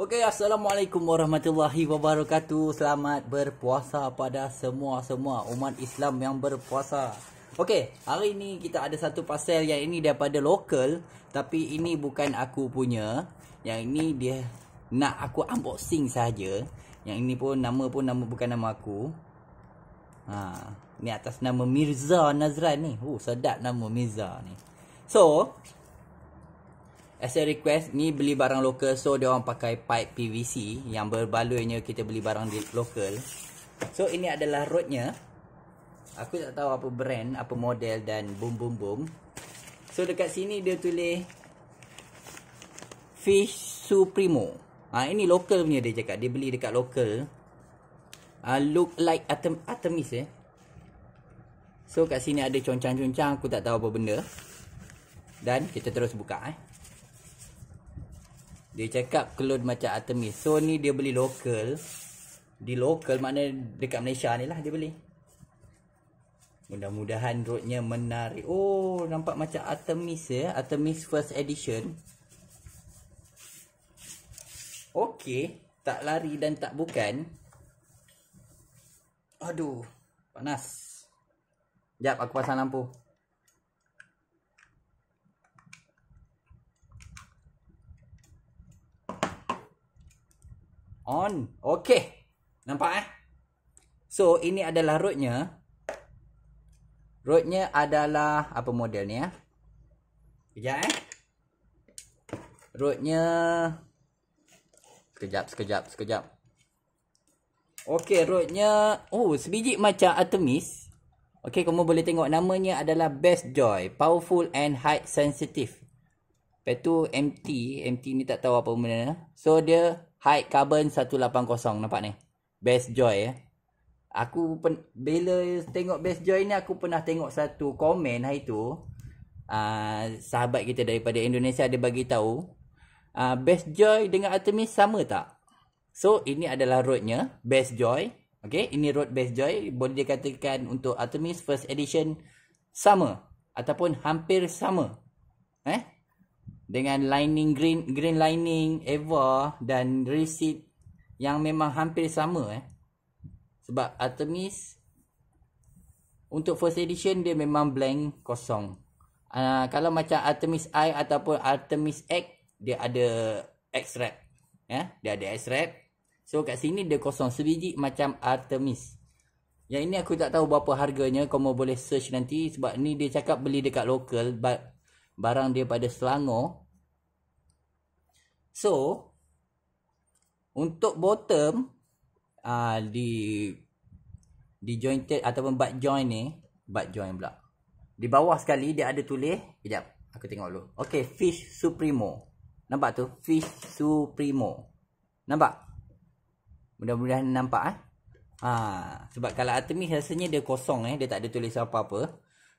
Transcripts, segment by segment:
Okey, Assalamualaikum warahmatullahi wabarakatuh. Selamat berpuasa pada semua-semua umat Islam yang berpuasa. Okey, hari ini kita ada satu pasal yang ini daripada lokal. Tapi ini bukan aku punya. Yang ini dia nak aku unboxing saja. Yang ini pun nama pun nama bukan nama aku. Ha, ni atas nama Mirza Nazran ni. Oh, sedap nama Mirza ni. So, As a request Ni beli barang lokal So dia orang pakai pipe PVC Yang berbaloinya kita beli barang di lokal So ini adalah rodnya. Aku tak tahu apa brand Apa model dan boom boom boom So dekat sini dia tulis Fish Supremo Ah ha, Ini lokal punya dia cakap Dia beli dekat lokal Ah Look like Artem Artemis eh So kat sini ada concang-concang Aku tak tahu apa benda Dan kita terus buka eh dia cakap clone macam Artemis. So ni dia beli local. Di local mana dekat Malaysia ni lah dia beli. Mudah-mudahan roadnya menarik. Oh nampak macam Artemis ya. Artemis first edition. Okay. Tak lari dan tak bukan. Aduh. Panas. Sekejap aku pasang lampu. On. Okey. Nampak eh? So, ini adalah roadnya. Roadnya adalah apa model ni ya? Eh? kejap, eh. Roadnya. Sekejap, sekejap, sekejap. Okey, roadnya. Oh, sebiji macam Artemis. Okey, kamu boleh tengok namanya adalah Best Joy. Powerful and Height Sensitive. Lepas tu MT. MT ni tak tahu apa benda. So, dia High Carbon 180 nampak ni. Best Joy eh. Aku pen, bila tengok Best Joy ni aku pernah tengok satu komen hari tu. Uh, sahabat kita daripada Indonesia ada bagi tahu uh, Best Joy dengan Artemis sama tak? So ini adalah roadnya Best Joy Okay, ini road Best Joy Boleh dikatakan untuk Artemis first edition Sama Ataupun hampir sama Eh, dengan lining green green lining Eva dan receipt yang memang hampir sama eh sebab Artemis untuk first edition dia memang blank kosong uh, kalau macam Artemis I ataupun Artemis X dia ada X wrap ya yeah? dia ada X wrap so kat sini dia kosong sebiji macam Artemis yang ini aku tak tahu berapa harganya kau boleh search nanti sebab ni dia cakap beli dekat local but barang dia pada Selangor. So, untuk bottom uh, di di jointed ataupun butt joint ni, butt joint pula. Di bawah sekali dia ada tulis, kejap aku tengok dulu. Okay, fish supremo. Nampak tu? Fish supremo. Nampak? Mudah-mudahan nampak eh. Ha, sebab kalau Artemis rasanya dia kosong eh, dia tak ada tulis apa-apa.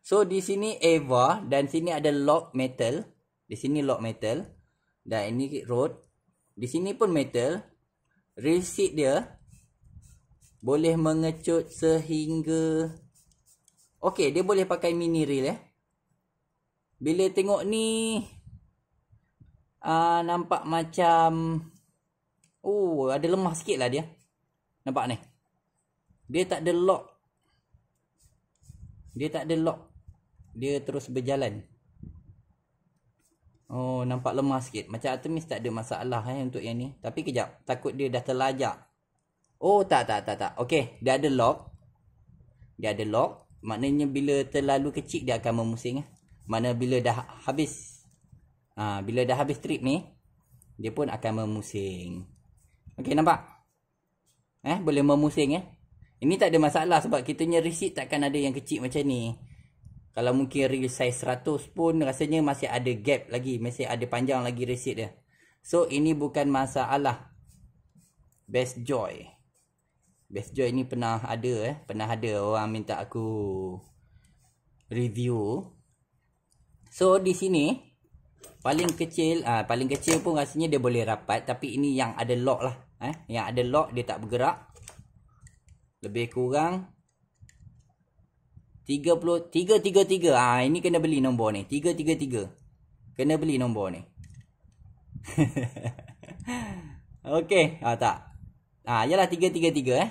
So di sini Eva dan sini ada lock metal. Di sini lock metal dan ini road. Di sini pun metal. Resit dia boleh mengecut sehingga Okey, dia boleh pakai mini reel eh. Bila tengok ni uh, nampak macam oh, ada lemah lah dia. Nampak ni. Dia tak ada lock. Dia tak ada lock dia terus berjalan. Oh, nampak lemah sikit. Macam Artemis tak ada masalah eh untuk yang ni. Tapi kejap, takut dia dah terlajak. Oh, tak tak tak tak. Okey, dia ada lock. Dia ada lock. Maknanya bila terlalu kecil dia akan memusing eh. Mana bila dah habis ha, bila dah habis trip ni, dia pun akan memusing. Okey, nampak? Eh, boleh memusing eh. Ini tak ada masalah sebab kitanya risik takkan ada yang kecil macam ni. Kalau mungkin real size 100 pun rasanya masih ada gap lagi. Masih ada panjang lagi resit dia. So ini bukan masalah. Best Joy. Best Joy ni pernah ada eh. Pernah ada orang minta aku review. So di sini. Paling kecil. ha, Paling kecil pun rasanya dia boleh rapat. Tapi ini yang ada lock lah. Eh. Yang ada lock dia tak bergerak. Lebih kurang. 33 ah ini kena beli nombor ni 333 kena beli nombor ni okey ah tak ah ha, yalah 333 eh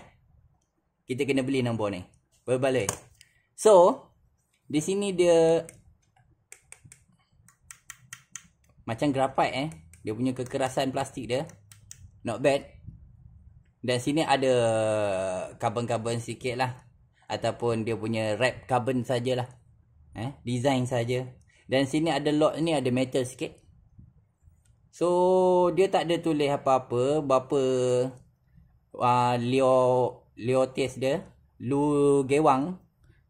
kita kena beli nombor ni berbaloi so di sini dia macam grafite eh dia punya kekerasan plastik dia not bad dan sini ada karbon-karbon sikit lah ataupun dia punya wrap carbon sajalah. Eh, design saja. Dan sini ada lock ni ada metal sikit. So, dia tak ada tulis apa-apa, berapa uh, ah, Leo Leo test dia, Lu Gewang.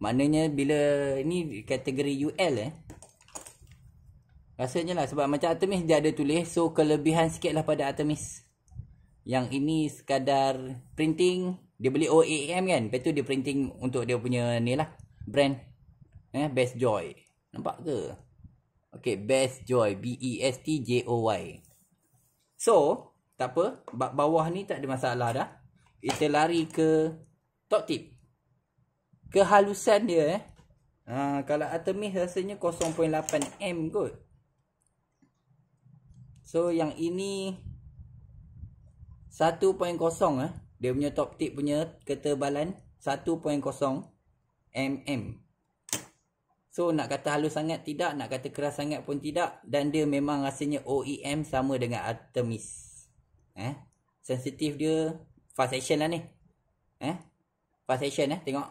Maknanya bila ni kategori UL eh. Rasanya lah sebab macam atomis dia ada tulis So kelebihan sikit lah pada atomis. Yang ini sekadar printing dia beli OEM kan. Lepas tu dia printing untuk dia punya ni lah. Brand. Eh, Best Joy. Nampak ke? Okay, Best Joy. B-E-S-T-J-O-Y. So, tak apa. Ba- bawah ni tak ada masalah dah. Kita lari ke top tip. Kehalusan dia eh. Ha, kalau Artemis rasanya 0.8M kot. So, yang ini 1.0 eh. Dia punya top tip punya ketebalan 1.0 mm. So nak kata halus sangat tidak, nak kata keras sangat pun tidak dan dia memang rasanya OEM sama dengan Artemis. Eh? Sensitif dia fast action lah ni. Eh? Fast action eh, tengok.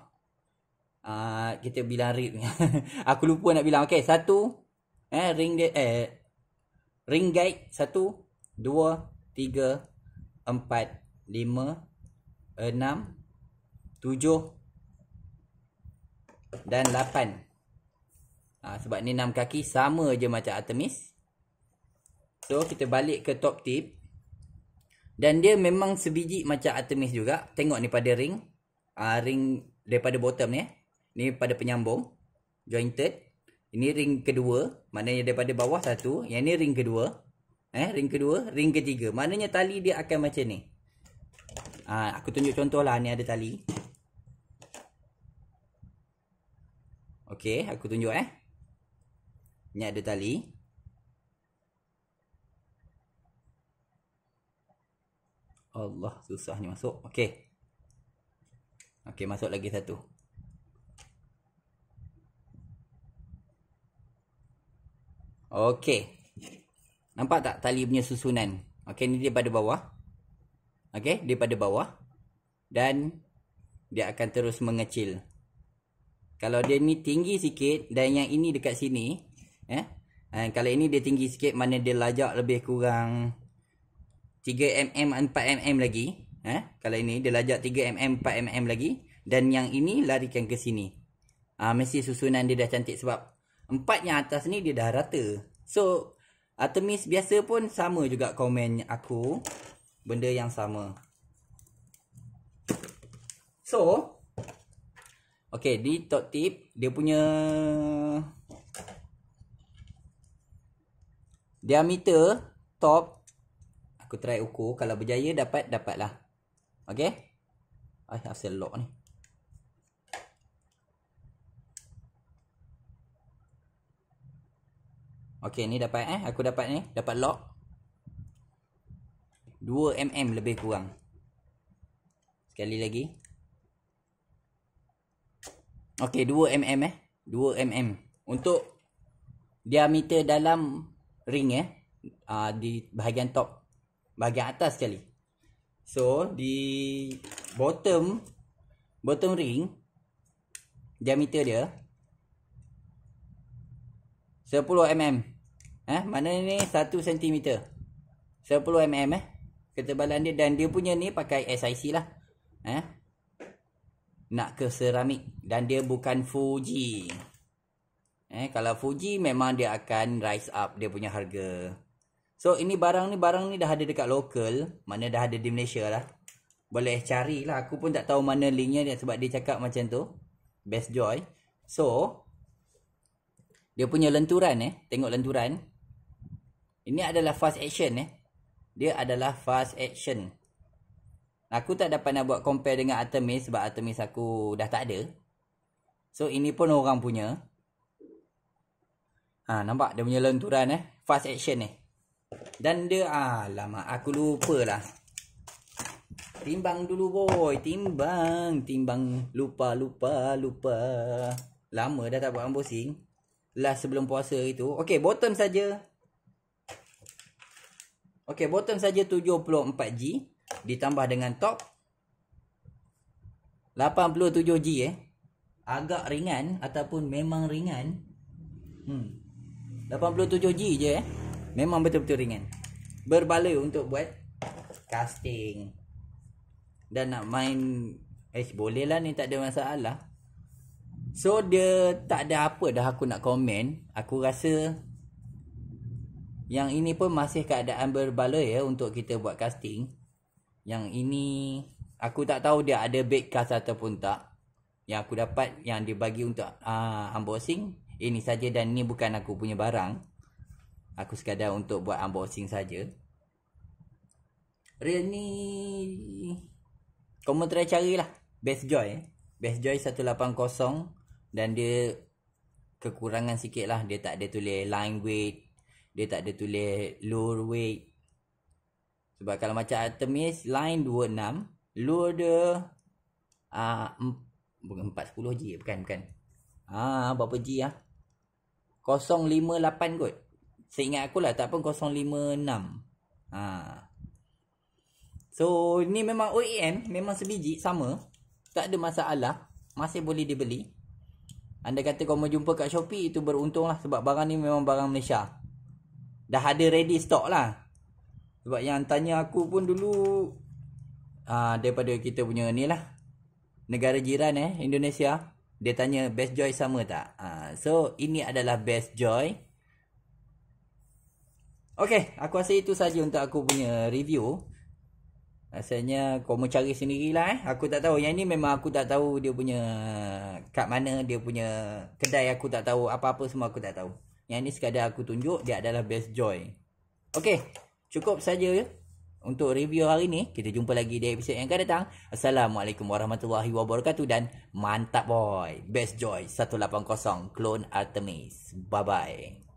Uh, kita bilang rip Aku lupa nak bilang. Okay, satu. Eh, ring dia, eh, ring guide. Satu, dua, tiga, empat, lima, enam, tujuh dan lapan. Ha, sebab ni enam kaki sama je macam Artemis. So kita balik ke top tip. Dan dia memang sebiji macam Artemis juga. Tengok ni pada ring. Uh, ring daripada bottom ni. Eh. Ni pada penyambung. Jointed. Ini ring kedua. Maknanya daripada bawah satu. Yang ni ring kedua. Eh, ring kedua. Ring ketiga. Maknanya tali dia akan macam ni. Ha, aku tunjuk contoh lah. Ni ada tali. Okey. Aku tunjuk eh. Ni ada tali. Allah. Susah ni masuk. Okey. Okey. Masuk lagi satu. Okey. Nampak tak tali punya susunan? Okey. Ni pada bawah. Okey, daripada bawah dan dia akan terus mengecil. Kalau dia ni tinggi sikit dan yang ini dekat sini, eh. And eh, kalau ini dia tinggi sikit, mana dia lajak lebih kurang 3 mm 4 mm lagi, eh. Kalau ini dia lajak 3 mm 4 mm lagi dan yang ini larikan ke sini. Ah uh, mesti susunan dia dah cantik sebab empat yang atas ni dia dah rata. So Artemis biasa pun sama juga komen aku benda yang sama. So, okay, di top tip, dia punya diameter top, aku try ukur, kalau berjaya dapat, dapatlah. Okay? I have lock ni. Okay, ni dapat eh. Aku dapat ni. Dapat lock. 2 mm lebih kurang sekali lagi okey 2 mm eh 2 mm untuk diameter dalam ring eh uh, di bahagian top bahagian atas sekali so di bottom bottom ring diameter dia 10 mm eh mana ni 1 cm 10 mm eh ketebalan dia dan dia punya ni pakai SIC lah. Eh? Nak ke seramik dan dia bukan Fuji. Eh, kalau Fuji memang dia akan rise up dia punya harga. So ini barang ni barang ni dah ada dekat local, mana dah ada di Malaysia lah. Boleh carilah. Aku pun tak tahu mana linknya dia sebab dia cakap macam tu. Best Joy. So dia punya lenturan eh, tengok lenturan. Ini adalah fast action eh dia adalah fast action. Aku tak dapat nak buat compare dengan Artemis sebab Artemis aku dah tak ada. So ini pun orang punya. Ha nampak dia punya lenturan eh, fast action ni. Eh. Dan dia alamak aku lupa lah. Timbang dulu boy, timbang, timbang lupa lupa lupa. Lama dah tak buat ambosing. Last sebelum puasa itu. Okay, bottom saja. Okey, bottom saja 74G ditambah dengan top 87G eh. Agak ringan ataupun memang ringan. Hmm. 87G je eh. Memang betul-betul ringan. Berbaloi untuk buat casting. Dan nak main eh boleh lah ni tak ada masalah. So dia tak ada apa dah aku nak komen. Aku rasa yang ini pun masih keadaan berbaloi ya untuk kita buat casting. Yang ini aku tak tahu dia ada big cast ataupun tak. Yang aku dapat yang dia bagi untuk uh, unboxing ini saja dan ini bukan aku punya barang. Aku sekadar untuk buat unboxing saja. Real ni kau mahu carilah Best Joy eh. Best Joy 180 dan dia kekurangan sikit lah dia tak ada tulis line weight dia tak ada tulis lure weight. Sebab kalau macam Artemis line 26, lure dia a uh, 410 G bukan bukan. Ha uh, berapa G ah? Ya? 058 kot. Saya ingat aku lah tak pun 056. Ha. Uh. So ni memang OEM memang sebiji sama. Tak ada masalah. Masih boleh dibeli. Anda kata kau mau jumpa kat Shopee itu beruntung lah sebab barang ni memang barang Malaysia dah ada ready stock lah. Sebab yang tanya aku pun dulu uh, daripada kita punya ni lah. Negara jiran eh, Indonesia. Dia tanya best joy sama tak? Uh, so, ini adalah best joy. Okay, aku rasa itu saja untuk aku punya review. Asalnya kau mau cari sendirilah eh. Aku tak tahu. Yang ni memang aku tak tahu dia punya kat mana. Dia punya kedai aku tak tahu. Apa-apa semua aku tak tahu. Yang ni sekadar aku tunjuk dia adalah best joy. Okey, cukup saja ya untuk review hari ni. Kita jumpa lagi di episod yang akan datang. Assalamualaikum warahmatullahi wabarakatuh dan mantap boy. Best joy 180 clone Artemis. Bye bye.